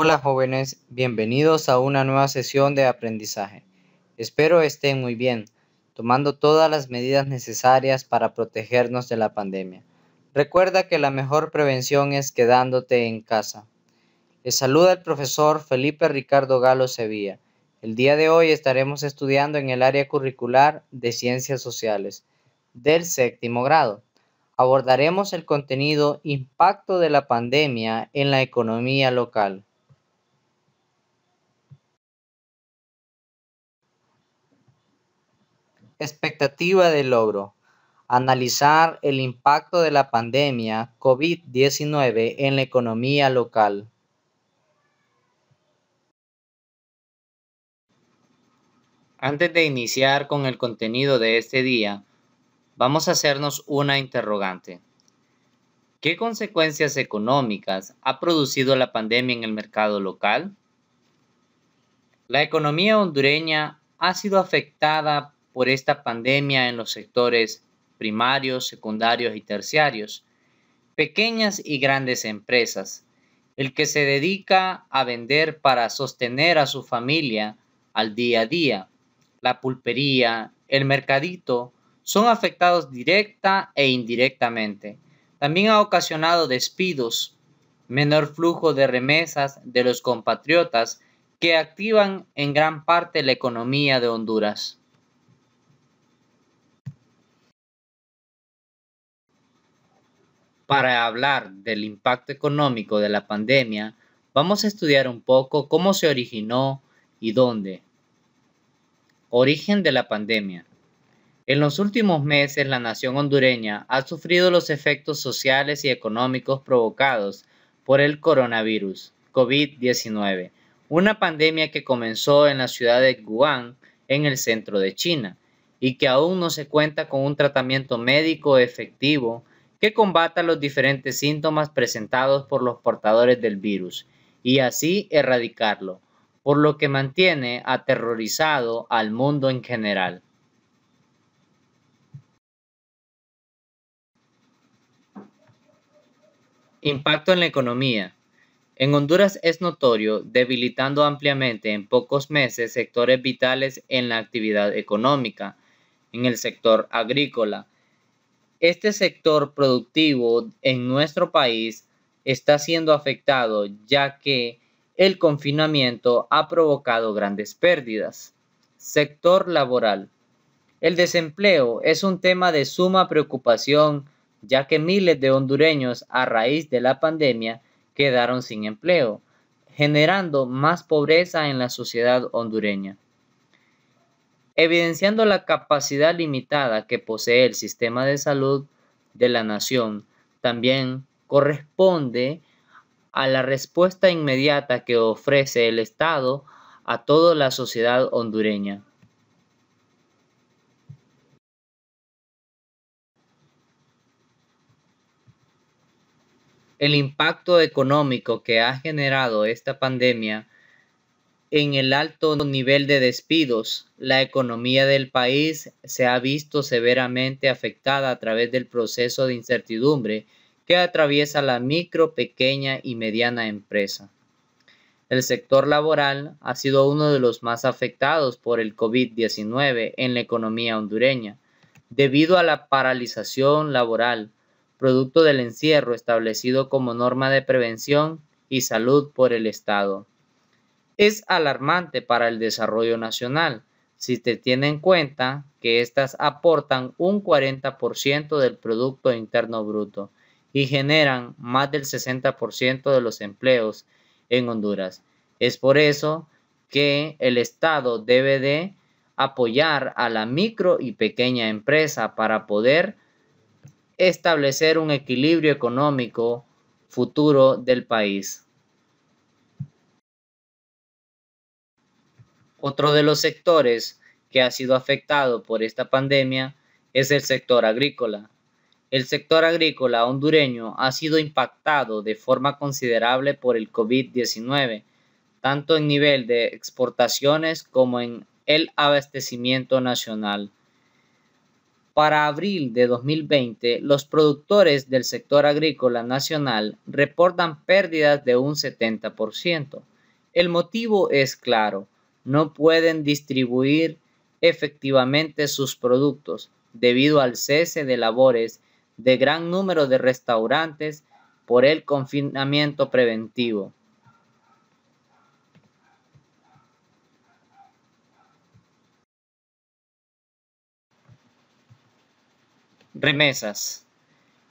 Hola jóvenes, bienvenidos a una nueva sesión de aprendizaje. Espero estén muy bien, tomando todas las medidas necesarias para protegernos de la pandemia. Recuerda que la mejor prevención es quedándote en casa. Les saluda el profesor Felipe Ricardo Galo Sevilla. El día de hoy estaremos estudiando en el área curricular de Ciencias Sociales del séptimo grado abordaremos el contenido impacto de la pandemia en la economía local. Expectativa del logro. Analizar el impacto de la pandemia COVID-19 en la economía local. Antes de iniciar con el contenido de este día, vamos a hacernos una interrogante. ¿Qué consecuencias económicas ha producido la pandemia en el mercado local? La economía hondureña ha sido afectada por esta pandemia en los sectores primarios, secundarios y terciarios, pequeñas y grandes empresas, el que se dedica a vender para sostener a su familia al día a día, la pulpería, el mercadito, son afectados directa e indirectamente. También ha ocasionado despidos, menor flujo de remesas de los compatriotas que activan en gran parte la economía de Honduras. Para hablar del impacto económico de la pandemia, vamos a estudiar un poco cómo se originó y dónde. Origen de la pandemia. En los últimos meses, la nación hondureña ha sufrido los efectos sociales y económicos provocados por el coronavirus, COVID-19, una pandemia que comenzó en la ciudad de Wuhan, en el centro de China, y que aún no se cuenta con un tratamiento médico efectivo que combata los diferentes síntomas presentados por los portadores del virus y así erradicarlo, por lo que mantiene aterrorizado al mundo en general. Impacto en la economía. En Honduras es notorio, debilitando ampliamente en pocos meses sectores vitales en la actividad económica, en el sector agrícola, este sector productivo en nuestro país está siendo afectado ya que el confinamiento ha provocado grandes pérdidas. Sector laboral. El desempleo es un tema de suma preocupación ya que miles de hondureños a raíz de la pandemia quedaron sin empleo, generando más pobreza en la sociedad hondureña evidenciando la capacidad limitada que posee el sistema de salud de la nación, también corresponde a la respuesta inmediata que ofrece el Estado a toda la sociedad hondureña. El impacto económico que ha generado esta pandemia en el alto nivel de despidos, la economía del país se ha visto severamente afectada a través del proceso de incertidumbre que atraviesa la micro, pequeña y mediana empresa. El sector laboral ha sido uno de los más afectados por el COVID-19 en la economía hondureña, debido a la paralización laboral, producto del encierro establecido como norma de prevención y salud por el Estado es alarmante para el desarrollo nacional si se tiene en cuenta que éstas aportan un 40% del Producto Interno Bruto y generan más del 60% de los empleos en Honduras. Es por eso que el Estado debe de apoyar a la micro y pequeña empresa para poder establecer un equilibrio económico futuro del país. Otro de los sectores que ha sido afectado por esta pandemia es el sector agrícola. El sector agrícola hondureño ha sido impactado de forma considerable por el COVID-19, tanto en nivel de exportaciones como en el abastecimiento nacional. Para abril de 2020, los productores del sector agrícola nacional reportan pérdidas de un 70%. El motivo es claro no pueden distribuir efectivamente sus productos debido al cese de labores de gran número de restaurantes por el confinamiento preventivo. Remesas.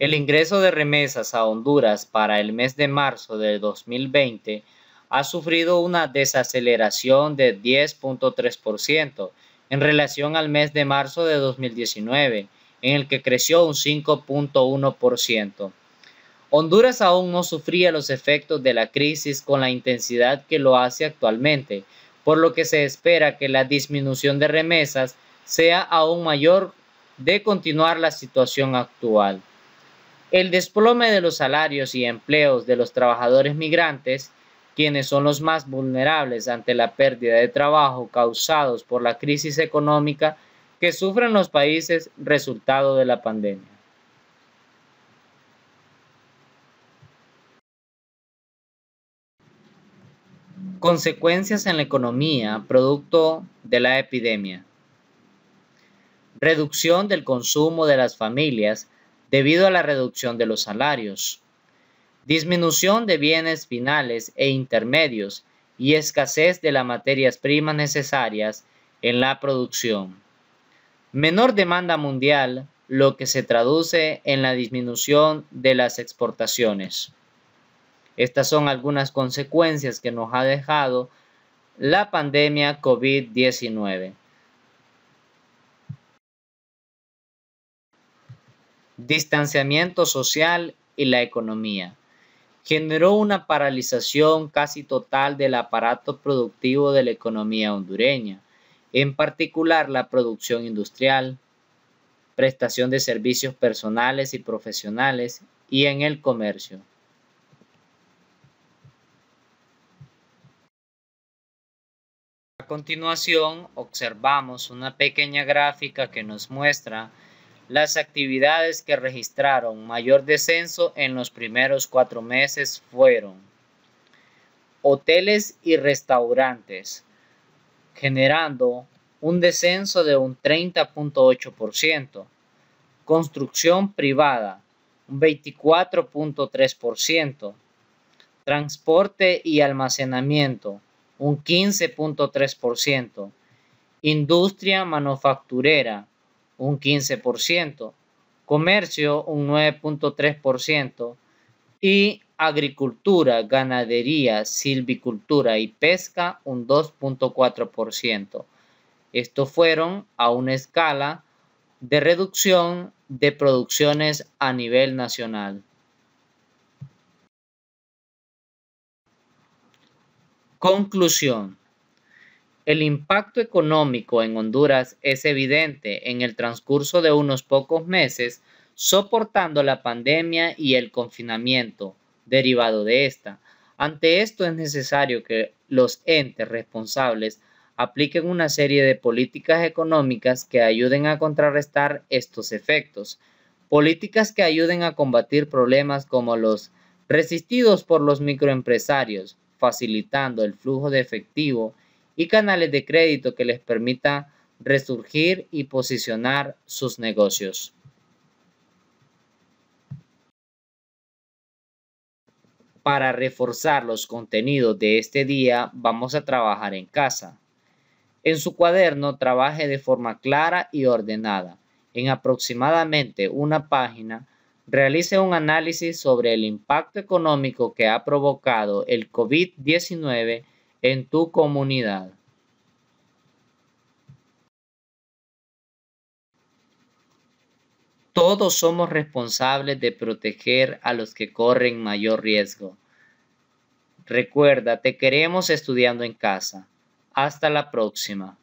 El ingreso de remesas a Honduras para el mes de marzo de 2020 ha sufrido una desaceleración de 10.3% en relación al mes de marzo de 2019, en el que creció un 5.1%. Honduras aún no sufría los efectos de la crisis con la intensidad que lo hace actualmente, por lo que se espera que la disminución de remesas sea aún mayor de continuar la situación actual. El desplome de los salarios y empleos de los trabajadores migrantes quienes son los más vulnerables ante la pérdida de trabajo causados por la crisis económica que sufren los países resultado de la pandemia. Consecuencias en la economía producto de la epidemia. Reducción del consumo de las familias debido a la reducción de los salarios, disminución de bienes finales e intermedios y escasez de las materias primas necesarias en la producción. Menor demanda mundial, lo que se traduce en la disminución de las exportaciones. Estas son algunas consecuencias que nos ha dejado la pandemia COVID-19. Distanciamiento social y la economía generó una paralización casi total del aparato productivo de la economía hondureña, en particular la producción industrial, prestación de servicios personales y profesionales y en el comercio. A continuación, observamos una pequeña gráfica que nos muestra las actividades que registraron mayor descenso en los primeros cuatro meses fueron hoteles y restaurantes, generando un descenso de un 30.8%, construcción privada, un 24.3%, transporte y almacenamiento, un 15.3%, industria manufacturera, un 15%, comercio un 9.3% y agricultura, ganadería, silvicultura y pesca un 2.4%. Estos fueron a una escala de reducción de producciones a nivel nacional. Conclusión. El impacto económico en Honduras es evidente en el transcurso de unos pocos meses, soportando la pandemia y el confinamiento derivado de esta. Ante esto es necesario que los entes responsables apliquen una serie de políticas económicas que ayuden a contrarrestar estos efectos, políticas que ayuden a combatir problemas como los resistidos por los microempresarios, facilitando el flujo de efectivo y canales de crédito que les permita resurgir y posicionar sus negocios. Para reforzar los contenidos de este día, vamos a trabajar en casa. En su cuaderno trabaje de forma clara y ordenada. En aproximadamente una página, realice un análisis sobre el impacto económico que ha provocado el COVID-19 en tu comunidad. Todos somos responsables de proteger a los que corren mayor riesgo. Recuerda, te queremos estudiando en casa. Hasta la próxima.